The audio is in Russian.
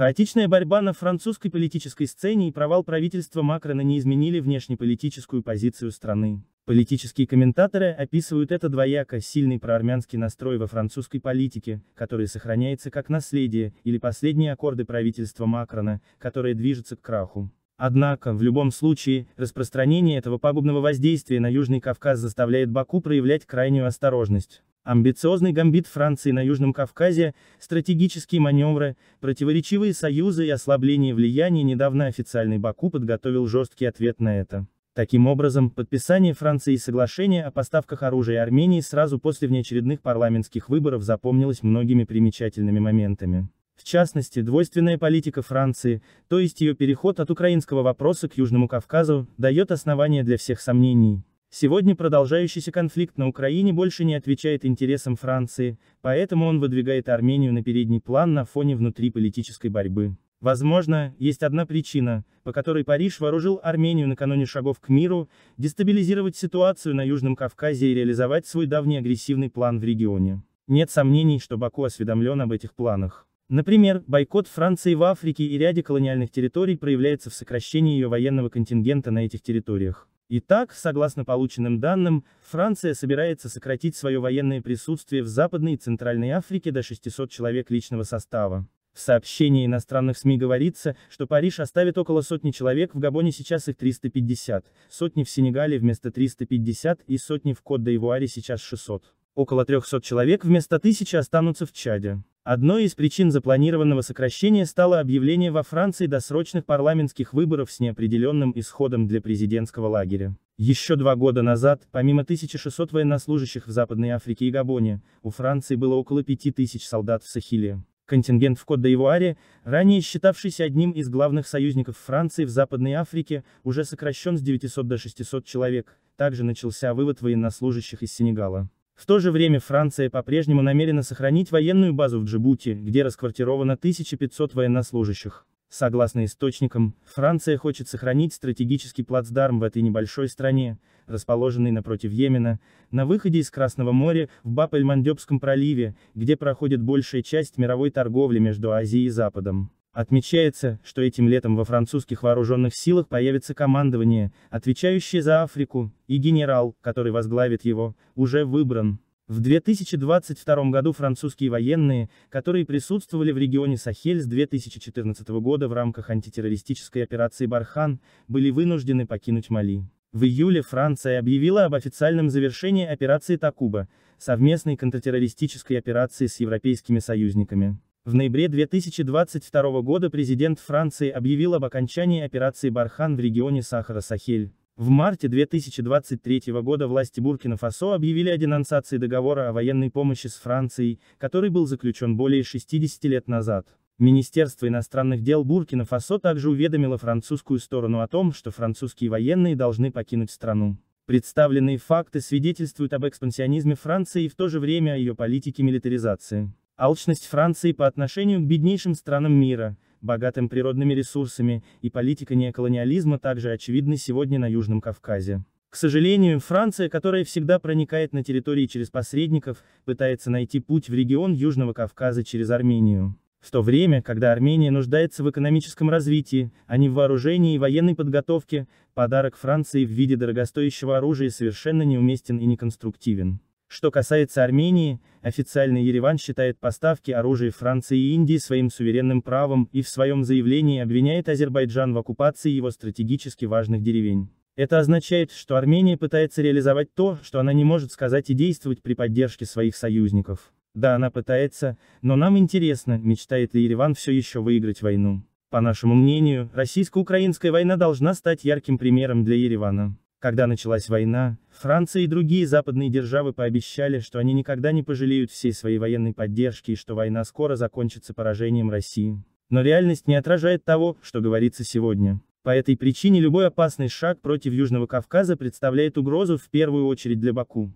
Хаотичная борьба на французской политической сцене и провал правительства Макрона не изменили внешнеполитическую позицию страны. Политические комментаторы описывают это двояко, сильный проармянский настрой во французской политике, который сохраняется как наследие, или последние аккорды правительства Макрона, которое движется к краху. Однако, в любом случае, распространение этого пагубного воздействия на Южный Кавказ заставляет Баку проявлять крайнюю осторожность. Амбициозный гамбит Франции на Южном Кавказе, стратегические маневры, противоречивые союзы и ослабление влияния недавно официальный Баку подготовил жесткий ответ на это. Таким образом, подписание Франции соглашения о поставках оружия Армении сразу после внеочередных парламентских выборов запомнилось многими примечательными моментами. В частности, двойственная политика Франции, то есть ее переход от украинского вопроса к Южному Кавказу, дает основания для всех сомнений. Сегодня продолжающийся конфликт на Украине больше не отвечает интересам Франции, поэтому он выдвигает Армению на передний план на фоне внутриполитической борьбы. Возможно, есть одна причина, по которой Париж вооружил Армению накануне шагов к миру, дестабилизировать ситуацию на Южном Кавказе и реализовать свой давний агрессивный план в регионе. Нет сомнений, что Баку осведомлен об этих планах. Например, бойкот Франции в Африке и ряде колониальных территорий проявляется в сокращении ее военного контингента на этих территориях. Итак, согласно полученным данным, Франция собирается сократить свое военное присутствие в Западной и Центральной Африке до 600 человек личного состава. В сообщении иностранных СМИ говорится, что Париж оставит около сотни человек, в Габоне сейчас их 350, сотни в Сенегале вместо 350 и сотни в кот де сейчас 600. Около 300 человек вместо 1000 останутся в Чаде. Одной из причин запланированного сокращения стало объявление во Франции досрочных парламентских выборов с неопределенным исходом для президентского лагеря. Еще два года назад, помимо 1600 военнослужащих в Западной Африке и Габоне, у Франции было около 5000 солдат в Сахиле. Контингент в кот де ранее считавшийся одним из главных союзников Франции в Западной Африке, уже сокращен с 900 до 600 человек, также начался вывод военнослужащих из Сенегала. В то же время Франция по-прежнему намерена сохранить военную базу в Джибути, где расквартировано 1500 военнослужащих. Согласно источникам, Франция хочет сохранить стратегический плацдарм в этой небольшой стране, расположенной напротив Йемена, на выходе из Красного моря в Баб-эль-Мандебском проливе, где проходит большая часть мировой торговли между Азией и Западом. Отмечается, что этим летом во французских вооруженных силах появится командование, отвечающее за Африку, и генерал, который возглавит его, уже выбран. В 2022 году французские военные, которые присутствовали в регионе Сахель с 2014 года в рамках антитеррористической операции «Бархан», были вынуждены покинуть Мали. В июле Франция объявила об официальном завершении операции «Такуба», совместной контртеррористической операции с европейскими союзниками. В ноябре 2022 года президент Франции объявил об окончании операции «Бархан» в регионе Сахара-Сахель. В марте 2023 года власти Буркина-Фасо объявили о денонсации договора о военной помощи с Францией, который был заключен более 60 лет назад. Министерство иностранных дел Буркина-Фасо также уведомило французскую сторону о том, что французские военные должны покинуть страну. Представленные факты свидетельствуют об экспансионизме Франции и в то же время о ее политике милитаризации. Алчность Франции по отношению к беднейшим странам мира, богатым природными ресурсами, и политика неоколониализма также очевидны сегодня на Южном Кавказе. К сожалению, Франция, которая всегда проникает на территории через посредников, пытается найти путь в регион Южного Кавказа через Армению. В то время, когда Армения нуждается в экономическом развитии, а не в вооружении и военной подготовке, подарок Франции в виде дорогостоящего оружия совершенно неуместен и неконструктивен. Что касается Армении, официальный Ереван считает поставки оружия Франции и Индии своим суверенным правом и в своем заявлении обвиняет Азербайджан в оккупации его стратегически важных деревень. Это означает, что Армения пытается реализовать то, что она не может сказать и действовать при поддержке своих союзников. Да, она пытается, но нам интересно, мечтает ли Ереван все еще выиграть войну. По нашему мнению, российско-украинская война должна стать ярким примером для Еревана. Когда началась война, Франция и другие западные державы пообещали, что они никогда не пожалеют всей своей военной поддержки и что война скоро закончится поражением России. Но реальность не отражает того, что говорится сегодня. По этой причине любой опасный шаг против Южного Кавказа представляет угрозу в первую очередь для Баку.